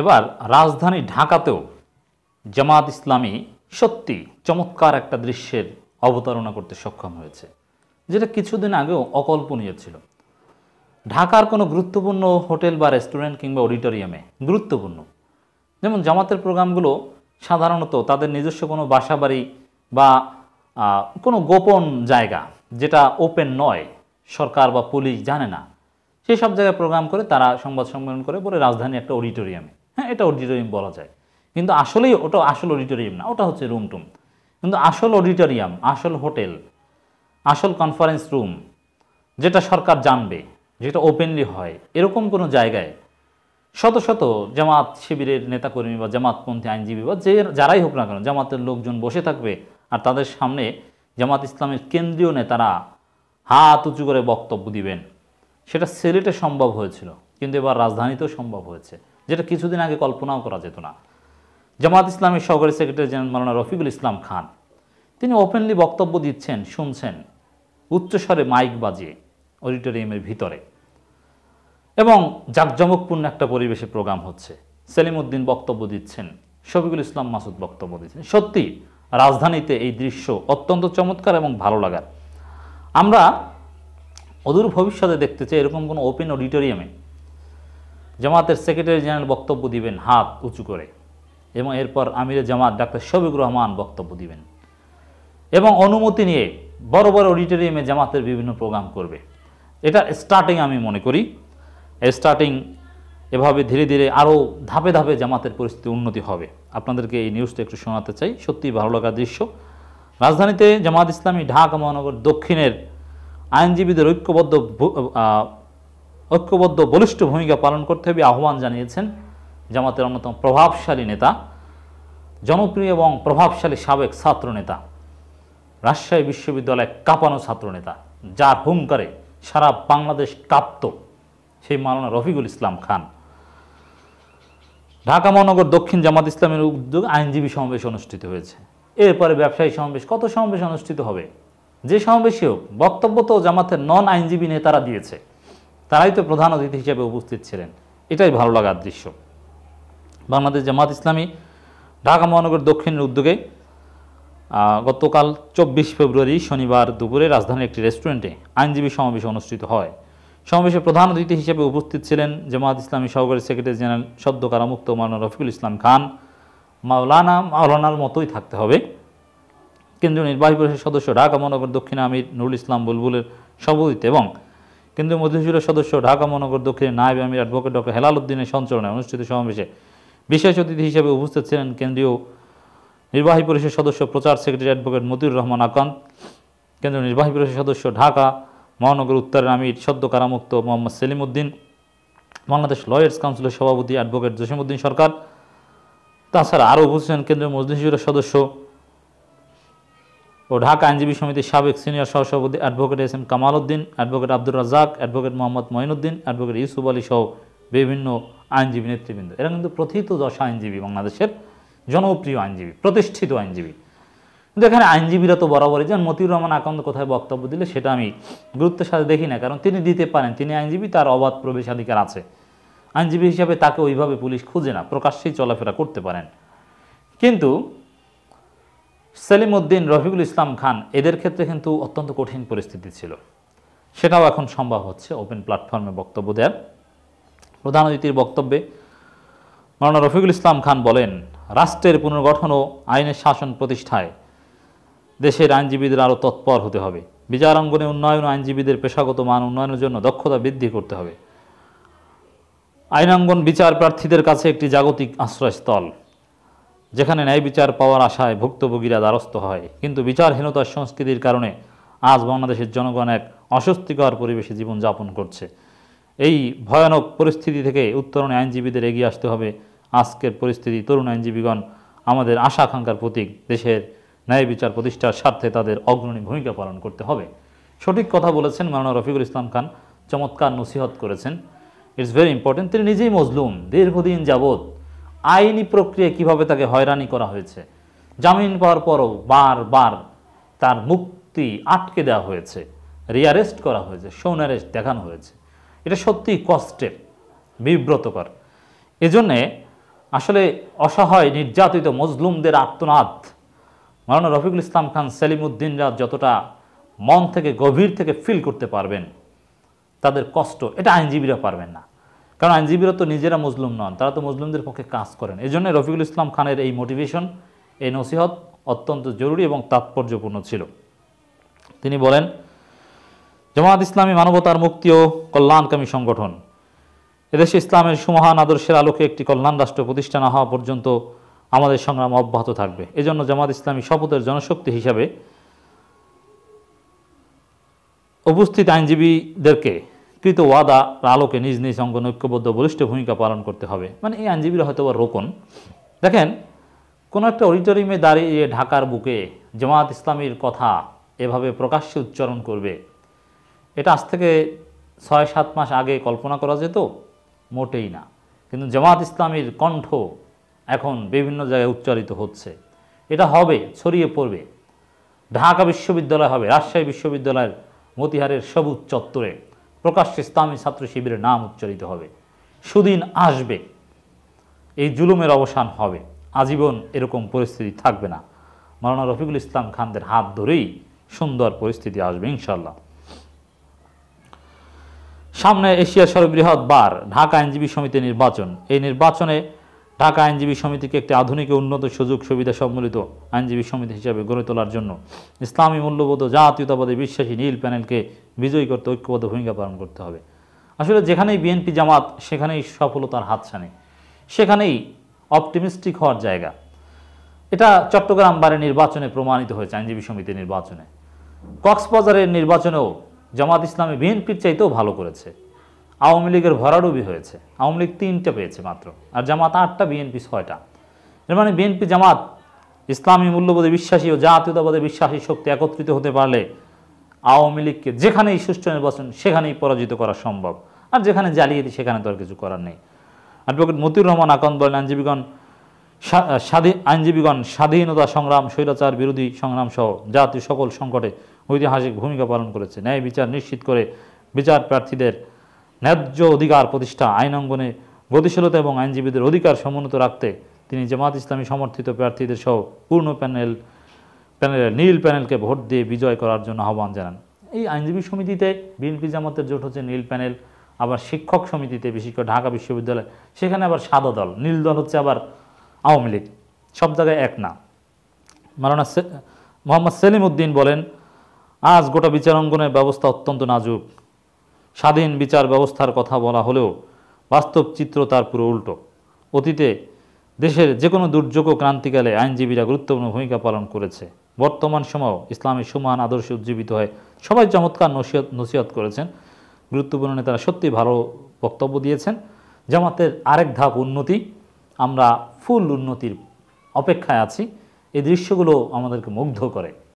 এবার রাজধানী ঢাকাতেও জামাত ইসলামী সত্যি চমৎকার একটা দৃশ্যের অবতারণা করতে সক্ষম হয়েছে যেটা কিছুদিন আগেও অকল্পনীয় ছিল ঢাকার কোনো গুরুত্বপূর্ণ হোটেল বা রেস্টুরেন্ট কিংবা অডিটোরিয়ামে গুরুত্বপূর্ণ যেমন জামাতের প্রোগ্রামগুলো সাধারণত তাদের নিজস্ব কোনো বাসাবাড়ি বা কোনো গোপন জায়গা যেটা ওপেন নয় সরকার বা পুলিশ জানে না সেই সব জায়গায় প্রোগ্রাম করে তারা সংবাদ সম্মেলন করে বলে রাজধানী একটা অডিটোরিয়ামে হ্যাঁ এটা অডিটোরিয়াম বলা যায় কিন্তু আসলেই ওটা আসল অডিটোরিয়াম না ওটা হচ্ছে রুম টুম কিন্তু আসল অডিটোরিয়াম আসল হোটেল আসল কনফারেন্স রুম যেটা সরকার জানবে যেটা ওপেনলি হয় এরকম কোনো জায়গায় শত শত জামাত শিবিরের নেতাকর্মী বা জামাতপন্থী আইনজীবী বা যে যারাই হোক না কেন জামাতের লোকজন বসে থাকবে আর তাদের সামনে জামাত ইসলামের কেন্দ্রীয় নেতারা হাত উঁচু করে বক্তব্য দিবেন সেটা সিলেটে সম্ভব হয়েছিল কিন্তু এবার রাজধানীতেও সম্ভব হয়েছে যেটা কিছুদিন আগে কল্পনাও করা যেত না জামাত ইসলামের সহকারী সেক্রেটারি জেনারেল মালানা রফিকুল ইসলাম খান তিনি ওপেনলি বক্তব্য দিচ্ছেন শুনছেন উচ্চস্বরে মাইক বাজিয়ে অডিটোরিয়ামের ভিতরে এবং জাঁকজমকপূর্ণ একটা পরিবেশে প্রোগ্রাম হচ্ছে সেলিম উদ্দিন বক্তব্য দিচ্ছেন শফিকুল ইসলাম মাসুদ বক্তব্য দিচ্ছেন সত্যি রাজধানীতে এই দৃশ্য অত্যন্ত চমৎকার এবং ভালো লাগার আমরা অদূর ভবিষ্যতে দেখতে চাই এরকম কোনো ওপেন অডিটোরিয়ামে জামাতের সেক্রেটারি জেনারেল বক্তব্য দিবেন হাত উঁচু করে এবং এরপর আমির জামাত ডাক্তার শফিক রহমান বক্তব্য দিবেন এবং অনুমতি নিয়ে বড় বড় অডিটোরিয়ামে জামাতের বিভিন্ন প্রোগ্রাম করবে এটা স্টার্টিং আমি মনে করি স্টার্টিং এভাবে ধীরে ধীরে আরও ধাপে ধাপে জামাতের পরিস্থিতি উন্নতি হবে আপনাদেরকে এই নিউজটা একটু শোনাতে চাই সত্যি ভালো লাগার দৃশ্য রাজধানীতে জামাত ইসলামী ঢাকা মহানগর দক্ষিণের আইনজীবীদের ঐক্যবদ্ধ ঐক্যবদ্ধ বলিষ্ঠ ভূমিকা পালন করতে হবে আহ্বান জানিয়েছেন জামাতের অন্যতম প্রভাবশালী নেতা জনপ্রিয় এবং প্রভাবশালী সাবেক ছাত্র নেতা রাজশাহী বিশ্ববিদ্যালয়ে কাঁপানো ছাত্র নেতা যার হুঙ্কারে সারা বাংলাদেশ কাঁপত সেই মালানা রফিকুল ইসলাম খান ঢাকা মহানগর দক্ষিণ জামাত ইসলামের উদ্যোগ আইনজীবী সমাবেশ অনুষ্ঠিত হয়েছে এরপরে ব্যবসায়ী সমাবেশ কত সমাবেশ অনুষ্ঠিত হবে যে সমাবেশে হোক বক্তব্য তো জামাতের নন আইনজীবী নেতারা দিয়েছে তারাই তো প্রধান অতিথি হিসেবে উপস্থিত ছিলেন এটাই ভালো লাগার দৃশ্য বাংলাদেশ জামাত ইসলামী ঢাকা মহানগর দক্ষিণের উদ্যোগে গতকাল চব্বিশ ফেব্রুয়ারি শনিবার দুপুরে রাজধানীর একটি রেস্টুরেন্টে আইনজীবী সমাবেশ অনুষ্ঠিত হয় সমাবেশে প্রধান অতিথি হিসেবে উপস্থিত ছিলেন জামাত ইসলামী সহকারী সেক্রেটারি জেনারেল সদ্যকারা মুক্ত মান রফিকুল ইসলাম খান মাওলানা মাওলানার মতোই থাকতে হবে কেন্দ্রীয় নির্বাহী পরিষদের সদস্য ঢাকা মহানগর দক্ষিণ আমির নুরুল ইসলাম বুলবুলের সভাপতিত্বে এবং কিন্তু মধ্যশিবিরের সদস্য ঢাকা মহানগর দক্ষিণের নায়ব আমির অ্যাডভোকেট ডক্টর হেলাল উদ্দিনের সঞ্চালনে অনুষ্ঠিত সমাবেশে বিশেষ অতিথি হিসেবে উপস্থিত ছিলেন কেন্দ্রীয় নির্বাহী পরিষদ সদস্য প্রচার সেক্রেটারি অ্যাডভোকেট মতিউর রহমান আকান্ত কেন্দ্রীয় নির্বাহী পরিষদ সদস্য ঢাকা মহানগর উত্তরের আমির সদ্য কারামুক্ত মোহাম্মদ সেলিম উদ্দিন বাংলাদেশ লয়ার্স কাউন্সিলের সভাপতি অ্যাডভোকেট জসিমউদ্দিন সরকার তাছাড়া আরও উপস্থিত ছিলেন কেন্দ্রীয় মজলিশিবের সদস্য ও ঢাকা আইনজীবী সমিতির সাবেক সিনিয়র সহসভাপতি advocate S M Kamal Uddin advocate Abdur Razzak advocate Mohammad Moinuddin advocate Yusuf Ali সহ বিভিন্ন আইনজীবী নেতৃবৃন্দ এরা কিন্তু প্রথিত দশ আইনজীবী বাংলাদেশের জনপ্রিয় আইনজীবী প্রতিষ্ঠিত আইনজীবী কিন্তু এখানে আইনজীবীরা তো বরাবরই যেমন মতিউর রহমান আকান্ত কোথায় বক্তব্য দিলে সেটা আমি গুরুত্বের সাথে দেখি না কারণ তিনি দিতে পারেন তিনি আইনজীবী তার অবাধ প্রবেশাধিকার আছে আইনজীবী হিসাবে তাকে ওইভাবে পুলিশ খুঁজে না প্রকাশ্যেই চলাফেরা করতে পারেন কিন্তু সেলিম উদ্দিন রফিকুল ইসলাম খান এদের ক্ষেত্রে কিন্তু অত্যন্ত কঠিন পরিস্থিতি ছিল সেটাও এখন সম্ভব হচ্ছে ওপেন প্ল্যাটফর্মে বক্তব্য দেওয়ার প্রধান অতিথির বক্তব্যে মাননা রফিকুল ইসলাম খান বলেন রাষ্ট্রের পুনর্গঠন ও আইনের শাসন প্রতিষ্ঠায় দেশের আইনজীবীদের আরও তৎপর হতে হবে বিচার অঙ্গনে উন্নয়ন আইনজীবীদের পেশাগত মান উন্নয়নের জন্য দক্ষতা বৃদ্ধি করতে হবে আইনাঙ্গন বিচার প্রার্থীদের কাছে একটি জাগতিক আশ্রয়স্থল যেখানে ন্যায় বিচার পাওয়ার আশায় ভুক্তভোগীরা দ্বারস্থ হয় কিন্তু বিচারহীনতার সংস্কৃতির কারণে আজ বাংলাদেশের জনগণ এক অস্বস্তিকর পরিবেশে জীবনযাপন করছে এই ভয়ানক পরিস্থিতি থেকে উত্তরণ আইনজীবীদের এগিয়ে আসতে হবে আজকের পরিস্থিতি তরুণ আইনজীবীগণ আমাদের আশা আকাঙ্ক্ষার প্রতীক দেশের ন্যায় বিচার প্রতিষ্ঠার স্বার্থে তাদের অগ্রণী ভূমিকা পালন করতে হবে সঠিক কথা বলেছেন মাওলানা রফিকুল ইসলাম খান চমৎকার নসিহত করেছেন ইটস ভেরি ইম্পর্টেন্ট তিনি নিজেই মজলুম দীর্ঘদিন যাবত আইনি প্রক্রিয়া কিভাবে তাকে হয়রানি করা হয়েছে জামিন পাওয়ার পরও বারবার তার মুক্তি আটকে দেওয়া হয়েছে রিয়ারেস্ট করা হয়েছে সৌন অ্যারেস্ট দেখানো হয়েছে এটা সত্যিই কষ্টের বিব্রতকর এজন্যে আসলে অসহায় নির্যাতিত মজলুমদের আত্মনাদ মৌলানা রফিকুল ইসলাম খান সেলিমুদ্দিনরা যতটা মন থেকে গভীর থেকে ফিল করতে পারবেন তাদের কষ্ট এটা আইনজীবীরা পারবেন না কারণ আইনজীবীরা তো নিজেরা মুসলিম নন তারা তো মুসলিমদের পক্ষে কাজ করেন এই জন্য রফিকুল ইসলাম খানের এই মোটিভেশন এই নসিহত অত্যন্ত জরুরি এবং তাৎপর্যপূর্ণ ছিল তিনি বলেন জামাত ইসলামী মানবতার মুক্তি ও কল্যাণকামী সংগঠন এদেশে ইসলামের সুমহান আদর্শের আলোকে একটি কল্যাণ রাষ্ট্র প্রতিষ্ঠা না হওয়া পর্যন্ত আমাদের সংগ্রাম অব্যাহত থাকবে এজন্য জামাত ইসলামী শপথের জনশক্তি হিসাবে উপস্থিত আইনজীবীদেরকে কৃত ওয়াদা আলোকে নিজ নিজ অঙ্গ নৈক্যবদ্ধ বলিষ্ঠ ভূমিকা পালন করতে হবে মানে এই আইনজীবীরা হয়তো বা রোকন দেখেন কোনো একটা অডিটোরিয়ামে দাঁড়িয়ে ঢাকার বুকে জামাত ইসলামীর কথা এভাবে প্রকাশ্যে উচ্চারণ করবে এটা আজ থেকে ছয় সাত মাস আগে কল্পনা করা যেত মোটেই না কিন্তু জামাত ইসলামীর কণ্ঠ এখন বিভিন্ন জায়গায় উচ্চারিত হচ্ছে এটা হবে ছড়িয়ে পড়বে ঢাকা বিশ্ববিদ্যালয় হবে রাজশাহী বিশ্ববিদ্যালয়ের মতিহারের সবুজ চত্বরে প্রকাশ্যে ইসলামী ছাত্র শিবিরের নাম উচ্চারিত হবে সুদিন আসবে এই জুলুমের অবসান হবে আজীবন এরকম পরিস্থিতি থাকবে না মাওলানা রফিকুল ইসলাম খানদের হাত ধরেই সুন্দর পরিস্থিতি আসবে ইনশাল্লাহ সামনে এশিয়া সর্ববৃহৎ বার ঢাকা আইনজীবী সমিতি নির্বাচন এই নির্বাচনে ঢাকা আইনজীবী সমিতিকে একটি আধুনিক উন্নত সুযোগ সুবিধা সম্মিলিত আইনজীবী সমিতি হিসাবে গড়ে তোলার জন্য ইসলামী মূল্যবোধ জাতীয়তাবাদী বিশ্বাসী নীল প্যানেলকে বিজয়ী করতে ঐক্যবদ্ধ ভূমিকা পালন করতে হবে আসলে যেখানেই বিএনপি জামাত সেখানেই সফলতার হাতছানি সেখানেই অপটিমিস্টিক হওয়ার জায়গা এটা চট্টগ্রাম বারে নির্বাচনে প্রমাণিত হয়েছে আইনজীবী সমিতির নির্বাচনে কক্সবাজারের নির্বাচনেও জামাত ইসলামী বিএনপির চাইতেও ভালো করেছে আওয়ামী লীগের ভরাডুবি হয়েছে আওয়ামী লীগ তিনটা পেয়েছে মাত্র আর জামাত আটটা বিএনপি ছয়টা এর মানে বিএনপি জামাত ইসলামী মূল্যবোধে বিশ্বাসী ও জাতীয়তাবাদে বিশ্বাসী শক্তি একত্রিত হতে পারলে আওয়ামী লীগকে যেখানেই সুষ্ঠু নির্বাচন সেখানেই পরাজিত করা সম্ভব আর যেখানে দিই সেখানে তো আর কিছু করার নেই অ্যাডভোকেট মতিউর রহমান আকন্দ বলেন আইনজীবীগণ স্বাধীন আইনজীবীগণ স্বাধীনতা সংগ্রাম স্বৈরাচার বিরোধী সংগ্রাম সহ জাতীয় সকল সংকটে ঐতিহাসিক ভূমিকা পালন করেছে ন্যায় বিচার নিশ্চিত করে বিচার প্রার্থীদের ন্যায্য অধিকার প্রতিষ্ঠা আইন অঙ্গনে গতিশীলতা এবং আইনজীবীদের অধিকার সমুন্নত রাখতে তিনি জামাত ইসলামী সমর্থিত প্রার্থীদের সহ পূর্ণ প্যানেল প্যানেলের নীল প্যানেলকে ভোট দিয়ে বিজয় করার জন্য আহ্বান জানান এই আইনজীবী সমিতিতে বিএনপি জামাতের জোট হচ্ছে নীল প্যানেল আবার শিক্ষক সমিতিতে বিশেষ করে ঢাকা বিশ্ববিদ্যালয় সেখানে আবার সাদা দল নীল দল হচ্ছে আবার আওয়ামী লীগ সব জায়গায় এক না মারানা মোহাম্মদ সেলিম উদ্দিন বলেন আজ গোটা বিচারাঙ্গনের ব্যবস্থা অত্যন্ত নাজুক স্বাধীন বিচার ব্যবস্থার কথা বলা হলেও বাস্তব চিত্র তার পুরো উল্টো অতীতে দেশের যে কোনো দুর্যোগ ও ক্রান্তিকালে আইনজীবীরা গুরুত্বপূর্ণ ভূমিকা পালন করেছে বর্তমান সময়ও ইসলামের সমান আদর্শ উজ্জীবিত হয় সবাই চমৎকার নসিহত নসিহত করেছেন গুরুত্বপূর্ণ নেতারা সত্যি ভালো বক্তব্য দিয়েছেন জামাতের আরেক ধাপ উন্নতি আমরা ফুল উন্নতির অপেক্ষায় আছি এই দৃশ্যগুলো আমাদেরকে মুগ্ধ করে